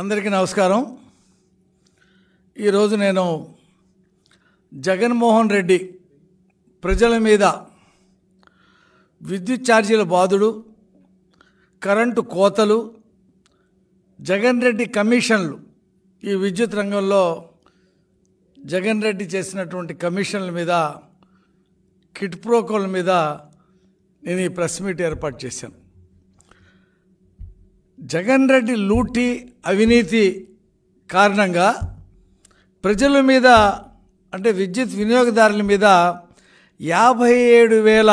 అందరికీ నమస్కారం ఈరోజు నేను జగన్మోహన్ రెడ్డి ప్రజల మీద విద్యుత్ ఛార్జీల బాధుడు కరెంటు కోతలు జగన్ రెడ్డి కమిషన్లు ఈ విద్యుత్ రంగంలో జగన్ రెడ్డి చేసినటువంటి కమిషన్ల మీద కిట్ ప్రోకోల్ మీద నేను ఈ ప్రెస్ మీట్ ఏర్పాటు చేశాను జగన్ రెడ్డి లూటి అవినీతి కారణంగా ప్రజల మీద అంటే విద్యుత్ వినియోగదారుల మీద యాభై ఏడు వేల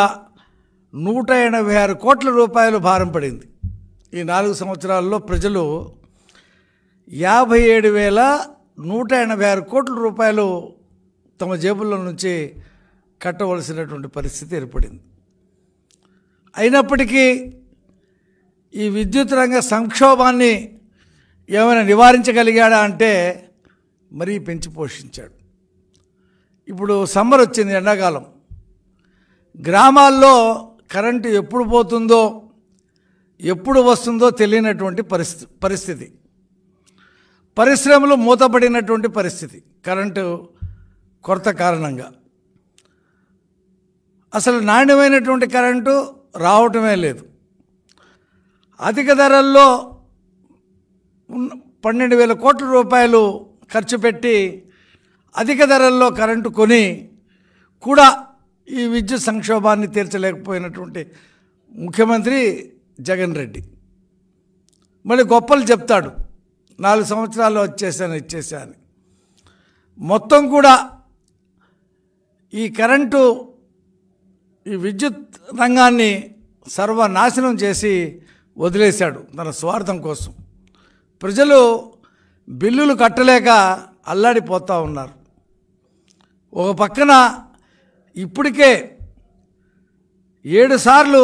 నూట ఎనభై ఆరు కోట్ల రూపాయలు భారం పడింది ఈ నాలుగు సంవత్సరాల్లో ప్రజలు యాభై ఏడు వేల నూట ఎనభై ఆరు కోట్ల రూపాయలు తమ జేబుల్లో నుంచి కట్టవలసినటువంటి పరిస్థితి ఏర్పడింది అయినప్పటికీ ఈ విద్యుత్ రంగ సంక్షోభాన్ని ఏమైనా నివారించగలిగాడా అంటే మరీ పెంచి పోషించాడు ఇప్పుడు సమ్మర్ వచ్చింది ఎండాకాలం గ్రామాల్లో కరెంటు ఎప్పుడు పోతుందో ఎప్పుడు వస్తుందో తెలియనటువంటి పరిస్థితి పరిస్థితి పరిశ్రమలు మూతపడినటువంటి పరిస్థితి కరెంటు కొరత కారణంగా అసలు నాణ్యమైనటువంటి కరెంటు రావటమే లేదు అధిక ధరల్లో పన్నెండు వేల కోట్ల రూపాయలు ఖర్చు పెట్టి అధిక ధరల్లో కరెంటు కొని కూడా ఈ విద్యుత్ సంక్షోభాన్ని తీర్చలేకపోయినటువంటి ముఖ్యమంత్రి జగన్ రెడ్డి మళ్ళీ గొప్పలు చెప్తాడు నాలుగు సంవత్సరాలు వచ్చేసాను ఇచ్చేసాను మొత్తం కూడా ఈ కరెంటు ఈ విద్యుత్ రంగాన్ని సర్వనాశనం చేసి వదిలేశాడు తన స్వార్థం కోసం ప్రజలు బిల్లులు కట్టలేక అల్లాడిపోతూ ఉన్నారు ఒక పక్కన ఇప్పటికే ఏడు సార్లు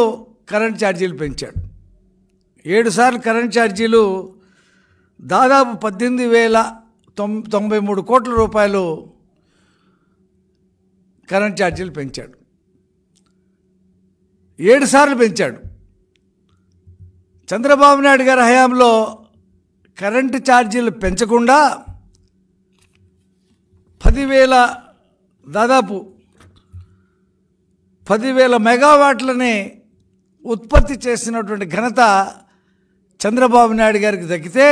కరెంట్ ఛార్జీలు పెంచాడు ఏడు సార్లు కరెంట్ ఛార్జీలు దాదాపు పద్దెనిమిది వేల తొంభై మూడు కోట్ల రూపాయలు కరెంట్ ఛార్జీలు పెంచాడు ఏడు సార్లు పెంచాడు చంద్రబాబు నాయుడు గారి హయాంలో కరెంటు ఛార్జీలు పెంచకుండా పదివేల దాదాపు పదివేల మెగావాట్లని ఉత్పత్తి చేసినటువంటి ఘనత చంద్రబాబు నాయుడు గారికి దక్కితే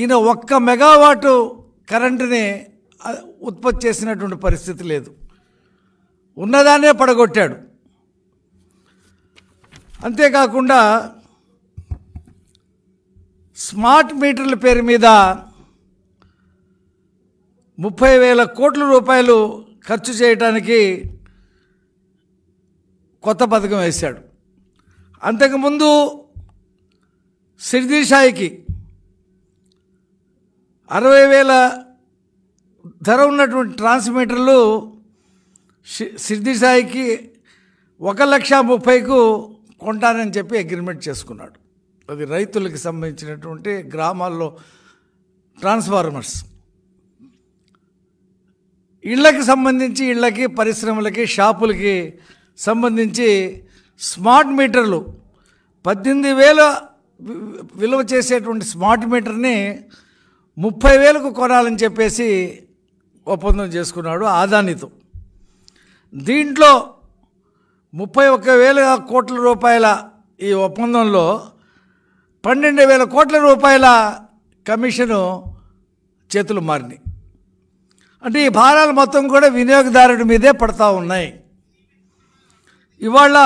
ఈయన ఒక్క మెగావాటు కరెంటుని ఉత్పత్తి చేసినటువంటి పరిస్థితి లేదు ఉన్నదాన్నే పడగొట్టాడు అంతేకాకుండా స్మార్ట్ మీటర్ల పేరు మీద ముప్పై వేల కోట్ల రూపాయలు ఖర్చు చేయటానికి కొత్త పథకం వేశాడు అంతకుముందు సాయికి అరవై వేల ధర ఉన్నటువంటి ట్రాన్స్మీటర్లు సాయికి ఒక లక్ష ముప్పైకు కొంటానని చెప్పి అగ్రిమెంట్ చేసుకున్నాడు అది రైతులకు సంబంధించినటువంటి గ్రామాల్లో ట్రాన్స్ఫార్మర్స్ ఇళ్ళకి సంబంధించి ఇళ్ళకి పరిశ్రమలకి షాపులకి సంబంధించి స్మార్ట్ మీటర్లు పద్దెనిమిది వేల విలువ చేసేటువంటి స్మార్ట్ మీటర్ని ముప్పై వేలకు కొనాలని చెప్పేసి ఒప్పందం చేసుకున్నాడు ఆదానితో దీంట్లో ముప్పై ఒక్క వేల కోట్ల రూపాయల ఈ ఒప్పందంలో పన్నెండు వేల కోట్ల రూపాయల కమిషను చేతులు మారినాయి అంటే ఈ భారాలు మొత్తం కూడా వినియోగదారుడి మీదే పడతా ఉన్నాయి ఇవాళ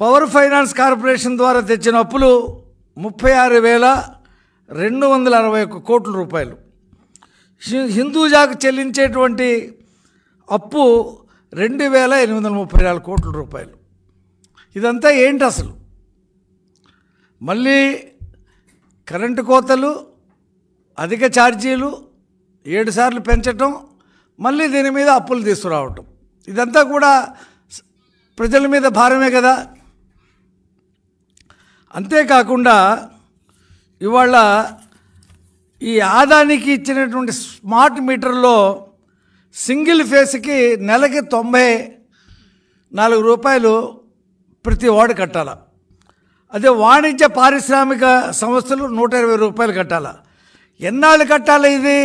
పవర్ ఫైనాన్స్ కార్పొరేషన్ ద్వారా తెచ్చిన అప్పులు ముప్పై ఆరు వేల రెండు వందల అరవై ఒక్క కోట్ల రూపాయలు హిందూజాకు చెల్లించేటువంటి అప్పు రెండు వేల ఎనిమిది వందల ముప్పై నాలుగు కోట్ల రూపాయలు ఇదంతా ఏంటి అసలు మళ్ళీ కరెంటు కోతలు అధిక ఛార్జీలు ఏడు సార్లు పెంచటం మళ్ళీ దీని మీద అప్పులు తీసుకురావటం ఇదంతా కూడా ప్రజల మీద భారమే కదా అంతేకాకుండా ఇవాళ ఈ ఆదానికి ఇచ్చినటువంటి స్మార్ట్ మీటర్లో సింగిల్ ఫేస్కి నెలకి తొంభై నాలుగు రూపాయలు ప్రతి వాడు కట్టాల అదే వాణిజ్య పారిశ్రామిక సంస్థలు నూట ఇరవై రూపాయలు కట్టాల ఎన్నాళ్ళు కట్టాలి ఇది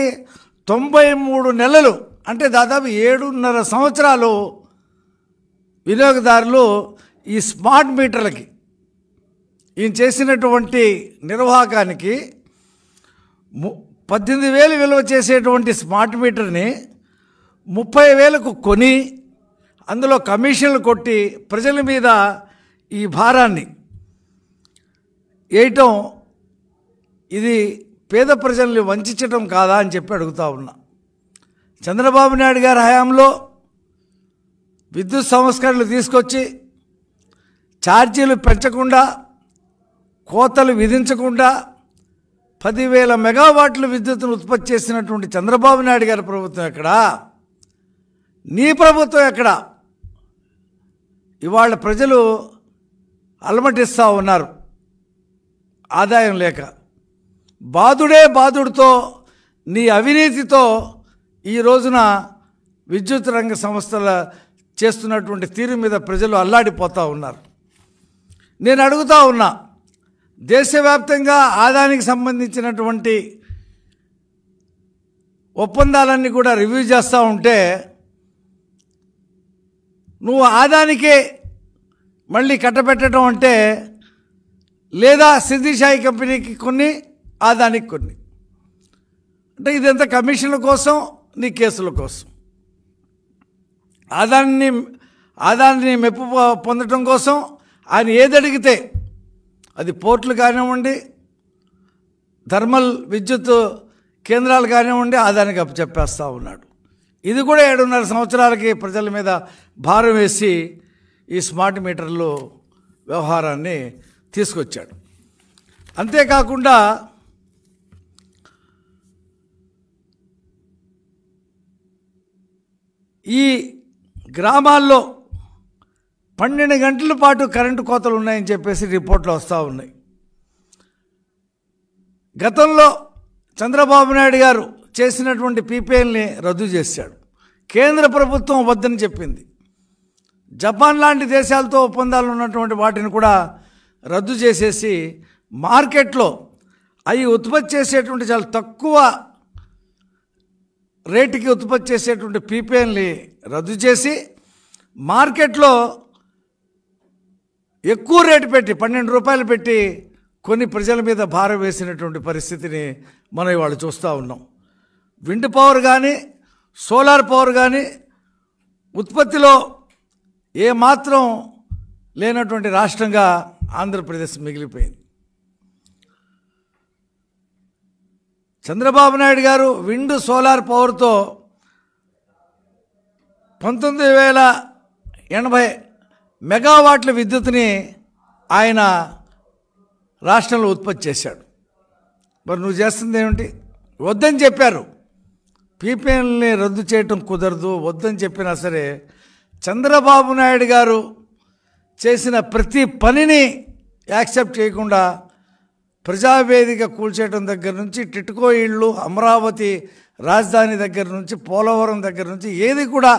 తొంభై మూడు నెలలు అంటే దాదాపు ఏడున్నర సంవత్సరాలు వినియోగదారులు ఈ స్మార్ట్ మీటర్లకి ఈయన చేసినటువంటి నిర్వాహకానికి పద్దెనిమిది వేలు విలువ చేసేటువంటి స్మార్ట్ మీటర్ని ముప్పై వేలకు కొని అందులో కమిషన్లు కొట్టి ప్రజల మీద ఈ భారాన్ని వేయటం ఇది పేద ప్రజల్ని వంచటం కాదా అని చెప్పి అడుగుతా ఉన్నా చంద్రబాబు నాయుడు గారి హయాంలో విద్యుత్ సంస్కరణలు తీసుకొచ్చి ఛార్జీలు పెంచకుండా కోతలు విధించకుండా పదివేల మెగావాట్ల విద్యుత్తును ఉత్పత్తి చేసినటువంటి చంద్రబాబు నాయుడు గారి ప్రభుత్వం ఎక్కడా నీ ప్రభుత్వం ఎక్కడా ఇవాళ ప్రజలు అలమటిస్తూ ఉన్నారు ఆదాయం లేక బాధుడే బాధుడితో నీ అవినీతితో ఈ రోజున విద్యుత్ రంగ సంస్థల చేస్తున్నటువంటి తీరు మీద ప్రజలు అల్లాడిపోతూ ఉన్నారు నేను అడుగుతూ ఉన్నా దేశవ్యాప్తంగా ఆదాయానికి సంబంధించినటువంటి ఒప్పందాలన్నీ కూడా రివ్యూ చేస్తూ ఉంటే నువ్వు ఆదానికే మళ్ళీ కట్టబెట్టడం అంటే లేదా సిద్ధిశాయి కంపెనీకి కొన్ని ఆదానికి కొన్ని అంటే ఇదంతా కమిషన్ల కోసం నీ కేసుల కోసం ఆదాన్ని ఆదాన్ని మెప్పు పొందటం కోసం ఆయన ఏది అడిగితే అది పోర్టులు కానివ్వండి థర్మల్ విద్యుత్ కేంద్రాలు కానివ్వండి ఆదానికి అప్పు చెప్పేస్తూ ఉన్నాడు ఇది కూడా ఏడున్నర సంవత్సరాలకి ప్రజల మీద భారం వేసి ఈ స్మార్ట్ మీటర్లు వ్యవహారాన్ని తీసుకొచ్చాడు అంతేకాకుండా ఈ గ్రామాల్లో పన్నెండు గంటల పాటు కరెంటు కోతలు ఉన్నాయని చెప్పేసి రిపోర్ట్లు వస్తూ ఉన్నాయి గతంలో చంద్రబాబు నాయుడు గారు చేసినటువంటి పీపీఎల్ని రద్దు చేశాడు కేంద్ర ప్రభుత్వం వద్దని చెప్పింది జపాన్ లాంటి దేశాలతో ఒప్పందాలు ఉన్నటువంటి వాటిని కూడా రద్దు చేసేసి మార్కెట్లో అవి ఉత్పత్తి చేసేటువంటి చాలా తక్కువ రేటుకి ఉత్పత్తి చేసేటువంటి పీపీఎల్ని రద్దు చేసి మార్కెట్లో ఎక్కువ రేటు పెట్టి పన్నెండు రూపాయలు పెట్టి కొన్ని ప్రజల మీద భారం వేసినటువంటి పరిస్థితిని మనం ఇవాళ చూస్తూ ఉన్నాం విండ్ పవర్ కానీ సోలార్ పవర్ కానీ ఉత్పత్తిలో ఏమాత్రం లేనటువంటి రాష్ట్రంగా ఆంధ్రప్రదేశ్ మిగిలిపోయింది చంద్రబాబు నాయుడు గారు విండ్ సోలార్ పవర్తో పంతొమ్మిది వేల ఎనభై మెగావాట్ల విద్యుత్ని ఆయన రాష్ట్రంలో ఉత్పత్తి చేశాడు మరి నువ్వు చేస్తుంది ఏమిటి వద్దని చెప్పారు పీపీఎల్ని రద్దు చేయటం కుదరదు వద్దని చెప్పినా సరే చంద్రబాబు నాయుడు గారు చేసిన ప్రతి పనిని యాక్సెప్ట్ చేయకుండా ప్రజావేదిక కూల్చేయడం దగ్గర నుంచి టిట్కో ఇళ్ళు అమరావతి రాజధాని దగ్గర నుంచి పోలవరం దగ్గర నుంచి ఏది కూడా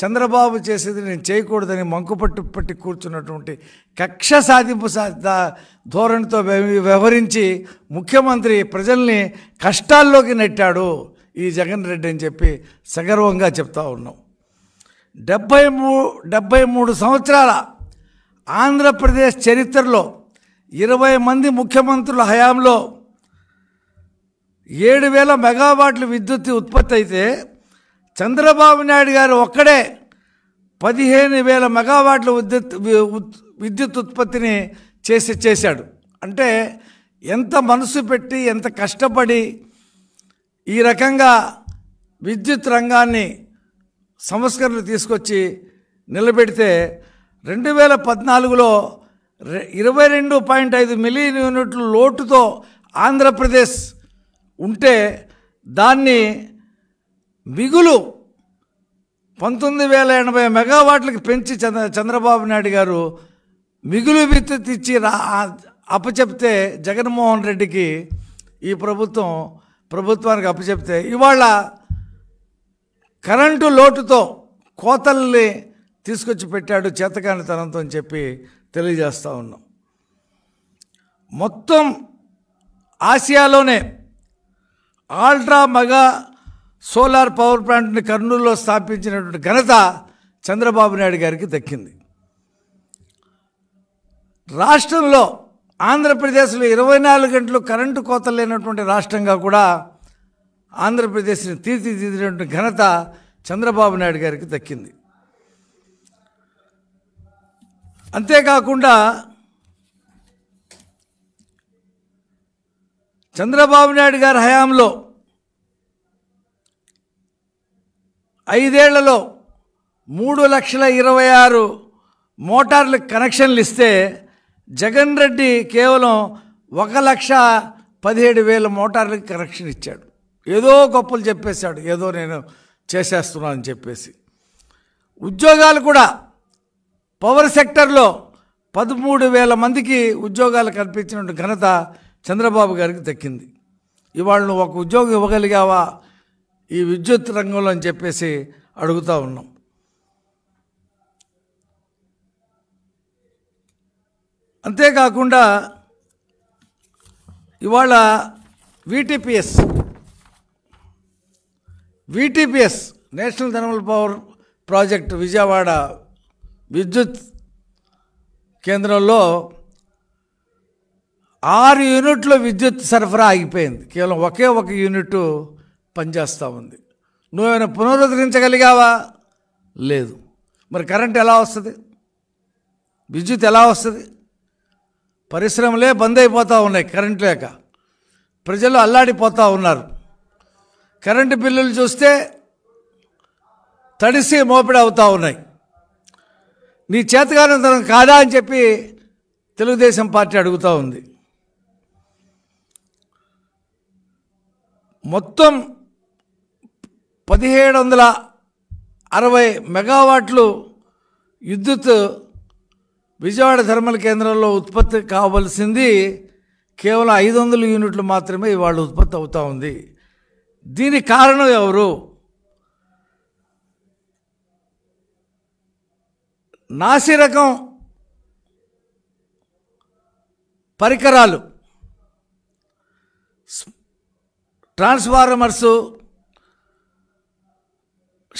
చంద్రబాబు చేసేది నేను చేయకూడదని మంకుపట్టు పట్టి కూర్చున్నటువంటి కక్ష సాధింపు సా ధోరణితో వ్యవహరించి ముఖ్యమంత్రి ప్రజల్ని కష్టాల్లోకి నెట్టాడు ఈ జగన్ రెడ్డి అని చెప్పి సగర్వంగా చెప్తా ఉన్నాం డెబ్భై మూ డెబ్భై మూడు సంవత్సరాల ఆంధ్రప్రదేశ్ చరిత్రలో ఇరవై మంది ముఖ్యమంత్రుల హయాంలో ఏడు వేల మెగావాట్ల విద్యుత్ ఉత్పత్తి అయితే చంద్రబాబు నాయుడు గారు ఒక్కడే పదిహేను వేల మెగావాట్ల విద్యుత్ విద్యుత్ ఉత్పత్తిని చేసి చేశాడు అంటే ఎంత మనసు పెట్టి ఎంత కష్టపడి ఈ రకంగా విద్యుత్ రంగాన్ని సంస్కరణలు తీసుకొచ్చి నిలబెడితే రెండు వేల పద్నాలుగులో ఇరవై రెండు పాయింట్ ఐదు మిలియన్ యూనిట్లు లోటుతో ఆంధ్రప్రదేశ్ ఉంటే దాన్ని మిగులు పంతొమ్మిది వేల ఎనభై మెగావాట్లకు పెంచి చంద్ర చంద్రబాబు నాయుడు గారు మిగులు విద్యుత్ ఇచ్చి రా అప్పచెప్తే జగన్మోహన్ రెడ్డికి ఈ ప్రభుత్వం ప్రభుత్వానికి అప్పచెప్తే ఇవాళ కరెంటు లోటుతో కోతల్ని తీసుకొచ్చి పెట్టాడు తనంతో అని చెప్పి తెలియజేస్తూ ఉన్నాం మొత్తం ఆసియాలోనే ఆల్ట్రా మగా సోలార్ పవర్ ప్లాంట్ని కర్నూలులో స్థాపించినటువంటి ఘనత చంద్రబాబు నాయుడు గారికి దక్కింది రాష్ట్రంలో ఆంధ్రప్రదేశ్లో ఇరవై నాలుగు గంటలు కరెంటు కోత లేనటువంటి రాష్ట్రంగా కూడా ఆంధ్రప్రదేశ్ని తీర్చిదిద్దినటువంటి ఘనత చంద్రబాబు నాయుడు గారికి దక్కింది అంతేకాకుండా చంద్రబాబు నాయుడు గారి హయాంలో ఐదేళ్లలో మూడు లక్షల ఇరవై ఆరు మోటార్లు కనెక్షన్లు ఇస్తే జగన్ రెడ్డి కేవలం ఒక లక్ష పదిహేడు వేల మోటార్లకి కరెక్షన్ ఇచ్చాడు ఏదో గొప్పలు చెప్పేశాడు ఏదో నేను చేసేస్తున్నాను అని చెప్పేసి ఉద్యోగాలు కూడా పవర్ సెక్టర్లో పదమూడు వేల మందికి ఉద్యోగాలు కల్పించిన ఘనత చంద్రబాబు గారికి దక్కింది ఇవాళ నువ్వు ఒక ఉద్యోగం ఇవ్వగలిగావా ఈ విద్యుత్ రంగంలో అని చెప్పేసి అడుగుతూ ఉన్నాం అంతేకాకుండా ఇవాళ VTPS VTPS national thermal power project Vijayawada విద్యుత్ కేంద్రంలో ఆరు యూనిట్లు విద్యుత్ సరఫరా ఆగిపోయింది కేవలం ఒకే ఒక యూనిట్ పనిచేస్తూ ఉంది నువ్వేమైనా పునరుద్ధరించగలిగావా లేదు మరి కరెంట్ ఎలా వస్తుంది విద్యుత్ ఎలా వస్తుంది పరిశ్రమలే బంద్ అయిపోతూ ఉన్నాయి కరెంట్ లేక ప్రజలు అల్లాడిపోతూ ఉన్నారు కరెంటు బిల్లులు చూస్తే తడిసి మోపిడి అవుతూ ఉన్నాయి నీ చేతగానంతరం కాదా అని చెప్పి తెలుగుదేశం పార్టీ అడుగుతూ ఉంది మొత్తం పదిహేడు వందల అరవై మెగావాట్లు విద్యుత్ విజయవాడ థర్మల్ కేంద్రంలో ఉత్పత్తి కావలసింది కేవలం ఐదు వందల యూనిట్లు మాత్రమే ఇవాళ ఉత్పత్తి అవుతూ ఉంది దీనికి కారణం ఎవరు నాసిరకం పరికరాలు ట్రాన్స్ఫార్మర్సు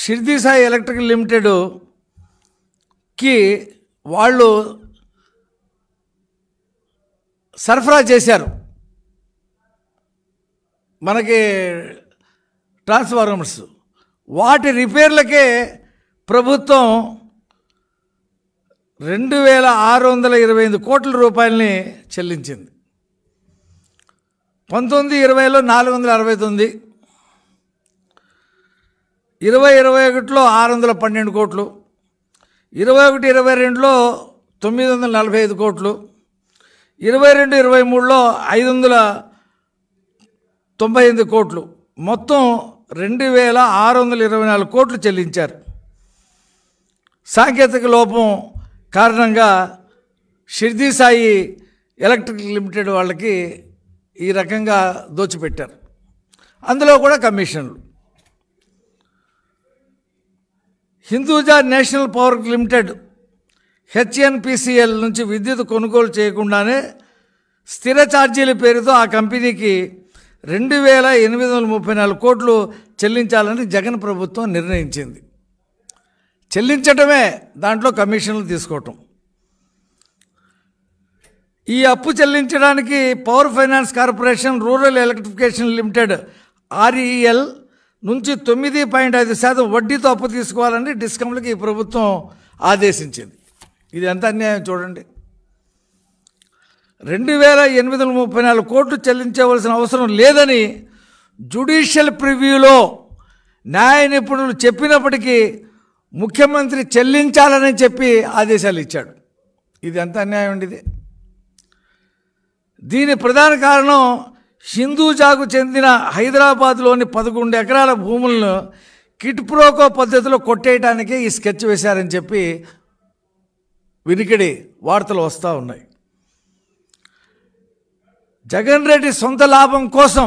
షిర్దీసాయి ఎలక్ట్రికల్ లిమిటెడ్కి వాళ్ళు సరఫరా చేశారు మనకి ట్రాన్స్ఫార్మర్స్ వాటి రిపేర్లకే ప్రభుత్వం రెండు వేల ఆరు వందల ఇరవై ఐదు కోట్ల రూపాయలని చెల్లించింది పంతొమ్మిది ఇరవైలో నాలుగు వందల అరవై తొమ్మిది ఇరవై ఇరవై ఒకటిలో ఆరు వందల పన్నెండు కోట్లు ఇరవై ఒకటి ఇరవై రెండులో తొమ్మిది వందల నలభై ఐదు కోట్లు ఇరవై రెండు ఇరవై మూడులో ఐదు వందల తొంభై ఎనిమిది కోట్లు మొత్తం రెండు వేల ఆరు వందల ఇరవై నాలుగు కోట్లు చెల్లించారు సాంకేతిక లోపం కారణంగా షిర్దీ సాయి ఎలక్ట్రిక్ లిమిటెడ్ వాళ్ళకి ఈ రకంగా దోచిపెట్టారు అందులో కూడా కమిషన్లు Hinduja national power limited HNPCL నుంచి విద్యుత్ కొనుగోలు చేయకుండానే స్థిర ఛార్జీల పేరుతో ఆ కంపెనీకి రెండు వేల ఎనిమిది వందల ముప్పై నాలుగు కోట్లు చెల్లించాలని జగన్ ప్రభుత్వం నిర్ణయించింది చెల్లించటమే దాంట్లో కమిషన్లు తీసుకోవటం ఈ అప్పు చెల్లించడానికి power finance corporation rural electrification limited REL నుంచి తొమ్మిది పాయింట్ ఐదు శాతం వడ్డీతో అప్పు తీసుకోవాలని డిస్కంలకి ఈ ప్రభుత్వం ఆదేశించింది ఇది ఎంత అన్యాయం చూడండి రెండు వేల ఎనిమిది వందల ముప్పై నాలుగు కోట్లు చెల్లించవలసిన అవసరం లేదని జుడిషియల్ ప్రివ్యూలో న్యాయ నిపుణులు చెప్పినప్పటికీ ముఖ్యమంత్రి చెల్లించాలని చెప్పి ఆదేశాలు ఇచ్చాడు ఇది ఎంత అన్యాయం అండి ఇది దీని ప్రధాన కారణం హిందూజాకు చెందిన హైదరాబాద్లోని పదకొండు ఎకరాల భూములను ప్రోకో పద్ధతిలో కొట్టేయటానికే ఈ స్కెచ్ వేశారని చెప్పి వినికిడి వార్తలు వస్తూ ఉన్నాయి జగన్ రెడ్డి సొంత లాభం కోసం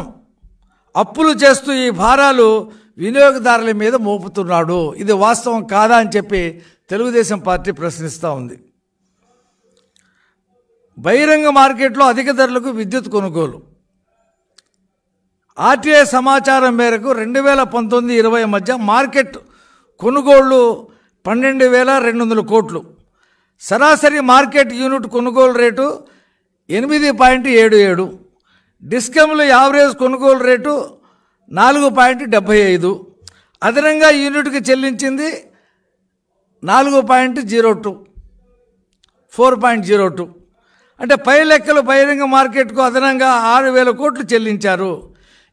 అప్పులు చేస్తూ ఈ భారాలు వినియోగదారుల మీద మోపుతున్నాడు ఇది వాస్తవం కాదా అని చెప్పి తెలుగుదేశం పార్టీ ప్రశ్నిస్తూ ఉంది బహిరంగ మార్కెట్లో అధిక ధరలకు విద్యుత్ కొనుగోలు ఆర్టీఐ సమాచారం మేరకు రెండు వేల పంతొమ్మిది ఇరవై మధ్య మార్కెట్ కొనుగోళ్లు పన్నెండు వేల రెండు వందల కోట్లు సరాసరి మార్కెట్ యూనిట్ కొనుగోలు రేటు ఎనిమిది పాయింట్ ఏడు ఏడు డిస్కమ్లు యావరేజ్ కొనుగోలు రేటు నాలుగు పాయింట్ డెబ్భై ఐదు అదనంగా యూనిట్కి చెల్లించింది నాలుగు point zero two four point zero two అంటే పై లెక్కలు బహిరంగ మార్కెట్కు అదనంగా ఆరు వేల కోట్లు చెల్లించారు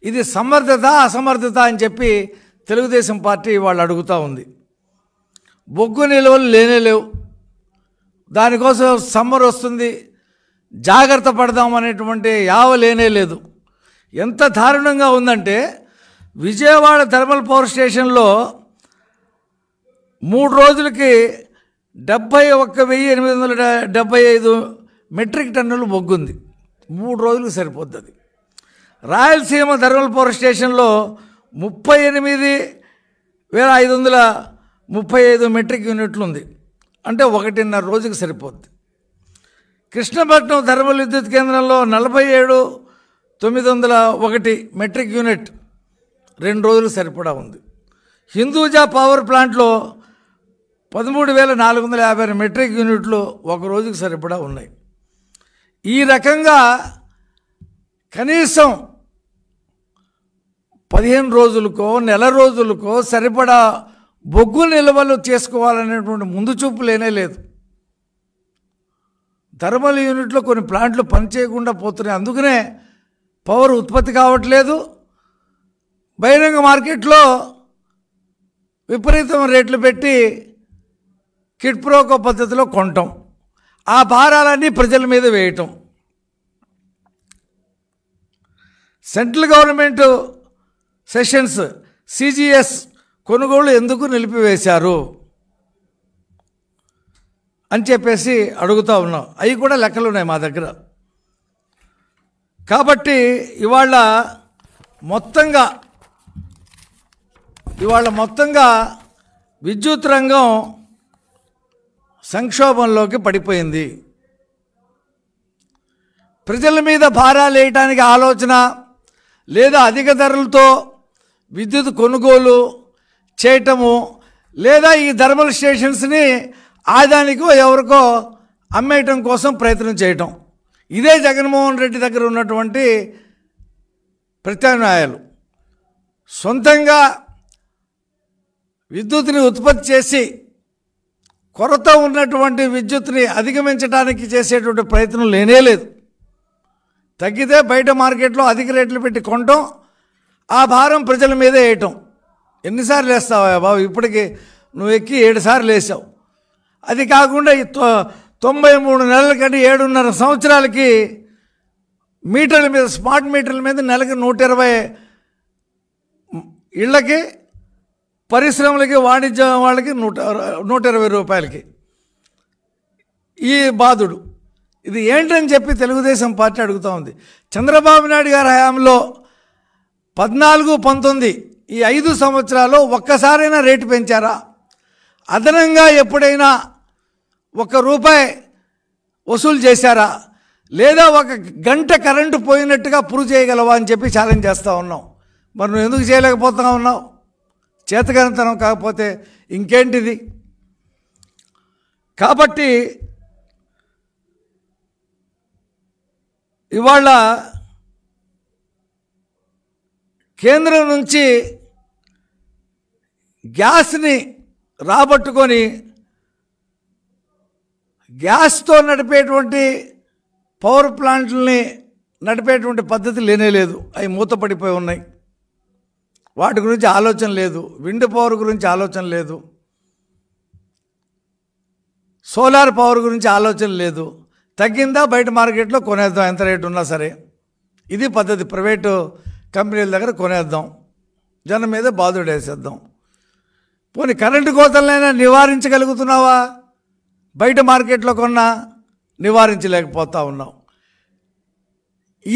ఇది సమర్థత అసమర్థత అని చెప్పి తెలుగుదేశం పార్టీ వాళ్ళు అడుగుతూ ఉంది బొగ్గు నిల్వలు లేనే లేవు దానికోసం సమ్మర్ వస్తుంది జాగ్రత్త పడదామనేటువంటి యావ లేనే లేదు ఎంత దారుణంగా ఉందంటే విజయవాడ థర్మల్ పవర్ స్టేషన్లో మూడు రోజులకి డెబ్భై ఒక్క వెయ్యి ఎనిమిది వందల డెబ్భై ఐదు మెట్రిక్ టన్నులు బొగ్గుంది మూడు రోజులు సరిపోతుంది రాయలసీమ ధర్మల్ స్టేషన్లో ముప్పై ఎనిమిది వేల ఐదు వందల ముప్పై ఐదు మెట్రిక్ యూనిట్లు ఉంది అంటే ఒకటిన్నర రోజుకి సరిపోద్ది కృష్ణపట్నం థర్మల్ విద్యుత్ కేంద్రంలో నలభై ఏడు తొమ్మిది వందల ఒకటి మెట్రిక్ యూనిట్ రెండు రోజులు సరిపడా ఉంది హిందూజా పవర్ ప్లాంట్లో పదమూడు వేల నాలుగు వందల యాభై మెట్రిక్ యూనిట్లు ఒక రోజుకి సరిపడా ఉన్నాయి ఈ రకంగా కనీసం పదిహేను రోజులకో నెల రోజులకో సరిపడా బొగ్గు నిల్వలు చేసుకోవాలనేటువంటి ముందు చూపు లేనే లేదు థర్మల్ యూనిట్లో కొన్ని ప్లాంట్లు పనిచేయకుండా పోతున్నాయి అందుకనే పవర్ ఉత్పత్తి కావట్లేదు బహిరంగ మార్కెట్లో విపరీతం రేట్లు పెట్టి కిట్ప్రోక పద్ధతిలో కొనటం ఆ భారాలన్నీ ప్రజల మీద వేయటం సెంట్రల్ గవర్నమెంటు సెషన్స్ సిజిఎస్ కొనుగోలు ఎందుకు నిలిపివేశారు అని చెప్పేసి అడుగుతూ ఉన్నాం అవి కూడా లెక్కలు ఉన్నాయి మా దగ్గర కాబట్టి ఇవాళ మొత్తంగా ఇవాళ మొత్తంగా విద్యుత్ రంగం సంక్షోభంలోకి పడిపోయింది ప్రజల మీద భారాలు వేయటానికి ఆలోచన లేదా అధిక ధరలతో విద్యుత్ కొనుగోలు చేయటము లేదా ఈ థర్మల్ స్టేషన్స్ని ఆదానికో ఎవరికో అమ్మేయటం కోసం ప్రయత్నం చేయటం ఇదే జగన్మోహన్ రెడ్డి దగ్గర ఉన్నటువంటి ప్రత్యామ్నాయాలు సొంతంగా విద్యుత్ని ఉత్పత్తి చేసి కొరత ఉన్నటువంటి విద్యుత్ని అధిగమించడానికి చేసేటువంటి ప్రయత్నం లేనే లేదు తగ్గితే బయట మార్కెట్లో అధిక రేట్లు పెట్టి కొనటం ఆ భారం ప్రజల మీదే వేయటం ఎన్నిసార్లు వేస్తావా బాబు ఇప్పటికి నువ్వు ఎక్కి ఏడుసార్లు వేసావు అది కాకుండా తొంభై మూడు నెలల కంటే ఏడున్నర సంవత్సరాలకి మీటర్ల మీద స్మార్ట్ మీటర్ల మీద నెలకు నూట ఇరవై ఇళ్ళకి పరిశ్రమలకి వాణిజ్యం వాళ్ళకి నూట నూట ఇరవై రూపాయలకి ఈ బాధుడు ఇది ఏంటని చెప్పి తెలుగుదేశం పార్టీ అడుగుతూ ఉంది చంద్రబాబు నాయుడు గారి హయాంలో పద్నాలుగు పంతొమ్మిది ఈ ఐదు సంవత్సరాల్లో ఒక్కసారైనా రేటు పెంచారా అదనంగా ఎప్పుడైనా ఒక రూపాయి వసూలు చేశారా లేదా ఒక గంట కరెంటు పోయినట్టుగా ప్రూవ్ చేయగలవా అని చెప్పి ఛాలెంజ్ చేస్తూ ఉన్నాం మరి నువ్వు ఎందుకు చేయలేకపోతా ఉన్నావు చేతగనతనం కాకపోతే ఇంకేంటిది కాబట్టి ఇవాళ కేంద్రం నుంచి గ్యాస్ని రాబట్టుకొని గ్యాస్తో నడిపేటువంటి పవర్ ప్లాంట్లని నడిపేటువంటి పద్ధతి లేనేలేదు అవి మూతపడిపోయి ఉన్నాయి వాటి గురించి ఆలోచన లేదు విండ్ పవర్ గురించి ఆలోచన లేదు సోలార్ పవర్ గురించి ఆలోచన లేదు తగ్గిందా బయట మార్కెట్లో కొనేద్దాం ఎంత రేటు ఉన్నా సరే ఇది పద్ధతి ప్రైవేటు కంపెనీల దగ్గర కొనేద్దాం జనం మీద బాధుడేసేద్దాం పోనీ కరెంటు కోతలైనా నివారించగలుగుతున్నావా బయట మార్కెట్లో కొన్నా నివారించలేకపోతా ఉన్నాం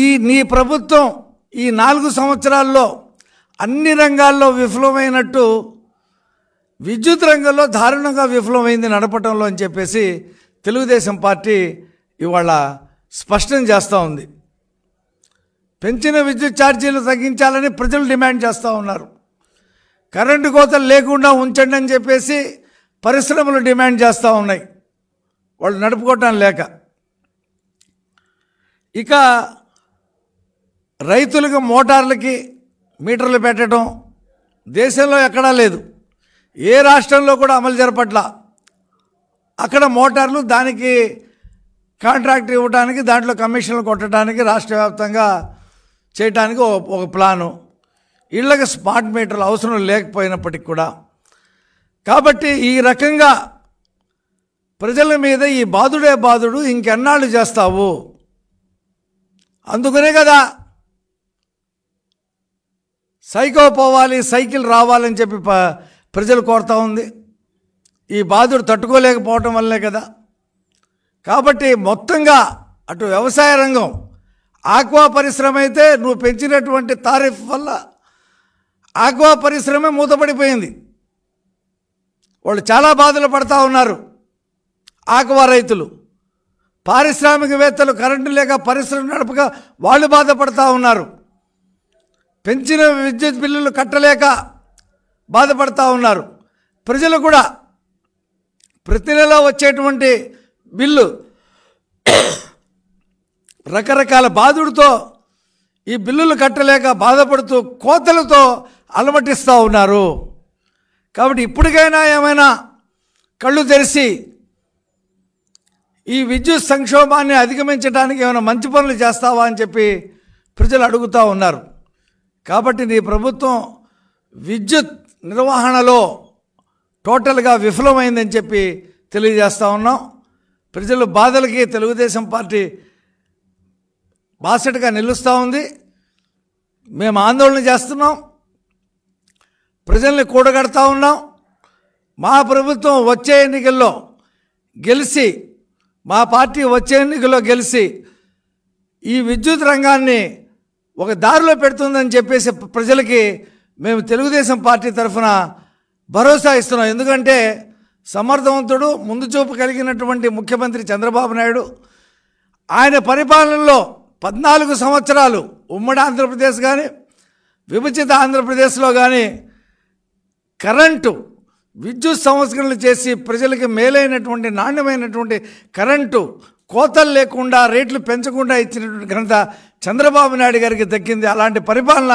ఈ నీ ప్రభుత్వం ఈ నాలుగు సంవత్సరాల్లో అన్ని రంగాల్లో విఫలమైనట్టు విద్యుత్ రంగంలో దారుణంగా విఫలమైంది నడపటంలో అని చెప్పేసి తెలుగుదేశం పార్టీ ఇవాళ స్పష్టం చేస్తూ ఉంది పెంచిన విద్యుత్ ఛార్జీలు తగ్గించాలని ప్రజలు డిమాండ్ చేస్తూ ఉన్నారు కరెంటు కోతలు లేకుండా ఉంచండి అని చెప్పేసి పరిశ్రమలు డిమాండ్ చేస్తూ ఉన్నాయి వాళ్ళు నడుపుకోవటం లేక ఇక రైతులకు మోటార్లకి మీటర్లు పెట్టడం దేశంలో ఎక్కడా లేదు ఏ రాష్ట్రంలో కూడా అమలు జరపట్ల అక్కడ మోటార్లు దానికి కాంట్రాక్ట్ ఇవ్వడానికి దాంట్లో కమిషన్లు కొట్టడానికి రాష్ట్ర వ్యాప్తంగా చేయడానికి ఒక ప్లాను ఇళ్ళకి స్మార్ట్ మీటర్లు అవసరం లేకపోయినప్పటికి కూడా కాబట్టి ఈ రకంగా ప్రజల మీద ఈ బాధుడే బాధుడు ఇంకెన్నాళ్ళు చేస్తావు అందుకనే కదా సైకో పోవాలి సైకిల్ రావాలని చెప్పి ప్రజలు కోరుతూ ఉంది ఈ బాధుడు తట్టుకోలేకపోవటం వల్లే కదా కాబట్టి మొత్తంగా అటు వ్యవసాయ రంగం ఆక్వా పరిశ్రమ అయితే నువ్వు పెంచినటువంటి తారీఫ్ వల్ల ఆక్వా పరిశ్రమే మూతపడిపోయింది వాళ్ళు చాలా బాధలు పడతా ఉన్నారు ఆక్వా రైతులు పారిశ్రామికవేత్తలు కరెంటు లేక పరిశ్రమ నడపక వాళ్ళు బాధపడతా ఉన్నారు పెంచిన విద్యుత్ బిల్లులు కట్టలేక బాధపడతా ఉన్నారు ప్రజలు కూడా ప్రతి నెల వచ్చేటువంటి బిల్లు రకరకాల బాధుడితో ఈ బిల్లులు కట్టలేక బాధపడుతూ కోతలతో అలమటిస్తూ ఉన్నారు కాబట్టి ఇప్పటికైనా ఏమైనా కళ్ళు తెరిచి ఈ విద్యుత్ సంక్షోభాన్ని అధిగమించడానికి ఏమైనా మంచి పనులు చేస్తావా అని చెప్పి ప్రజలు అడుగుతూ ఉన్నారు కాబట్టి నీ ప్రభుత్వం విద్యుత్ నిర్వహణలో టోటల్గా విఫలమైందని చెప్పి తెలియజేస్తూ ఉన్నాం ప్రజలు బాధలకి తెలుగుదేశం పార్టీ బాసటగా నిలుస్తూ ఉంది మేము ఆందోళన చేస్తున్నాం ప్రజల్ని కూడగడతా ఉన్నాం మా ప్రభుత్వం వచ్చే ఎన్నికల్లో గెలిచి మా పార్టీ వచ్చే ఎన్నికల్లో గెలిచి ఈ విద్యుత్ రంగాన్ని ఒక దారిలో పెడుతుందని చెప్పేసి ప్రజలకి మేము తెలుగుదేశం పార్టీ తరఫున భరోసా ఇస్తున్నాం ఎందుకంటే సమర్థవంతుడు ముందు చూపు కలిగినటువంటి ముఖ్యమంత్రి చంద్రబాబు నాయుడు ఆయన పరిపాలనలో పద్నాలుగు సంవత్సరాలు ఉమ్మడి ఆంధ్రప్రదేశ్ కానీ విభజిత ఆంధ్రప్రదేశ్లో కానీ కరెంటు విద్యుత్ సంస్కరణలు చేసి ప్రజలకి మేలైనటువంటి నాణ్యమైనటువంటి కరెంటు కోతలు లేకుండా రేట్లు పెంచకుండా ఇచ్చినటువంటి ఘనత చంద్రబాబు నాయుడు గారికి దక్కింది అలాంటి పరిపాలన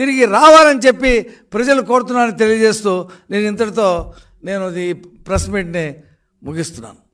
తిరిగి రావాలని చెప్పి ప్రజలు కోరుతున్నారని తెలియజేస్తూ నేను ఇంతటితో నేను ఈ ప్రెస్ మీట్ని ముగిస్తున్నాను